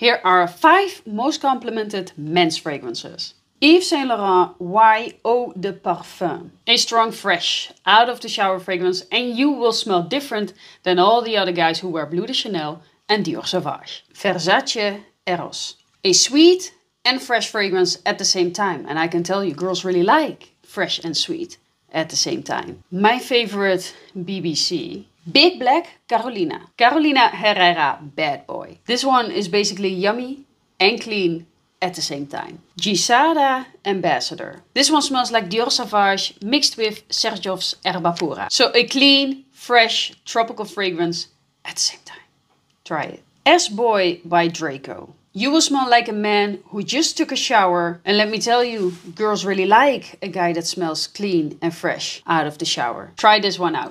Here are five most complimented men's fragrances. Yves Saint Laurent Y Eau de Parfum. A strong, fresh, out of the shower fragrance, and you will smell different than all the other guys who wear Blue de Chanel and Dior Sauvage. Versace Eros. A sweet and fresh fragrance at the same time, and I can tell you, girls really like fresh and sweet at the same time. My favorite BBC Big Black Carolina. Carolina Herrera Bad Boy. This one is basically yummy and clean at the same time. Gisada Ambassador. This one smells like Dior Sauvage mixed with Sergio's Erba Pura. So a clean, fresh, tropical fragrance at the same time. Try it. S-Boy by Draco. You will smell like a man who just took a shower. And let me tell you, girls really like a guy that smells clean and fresh out of the shower. Try this one out.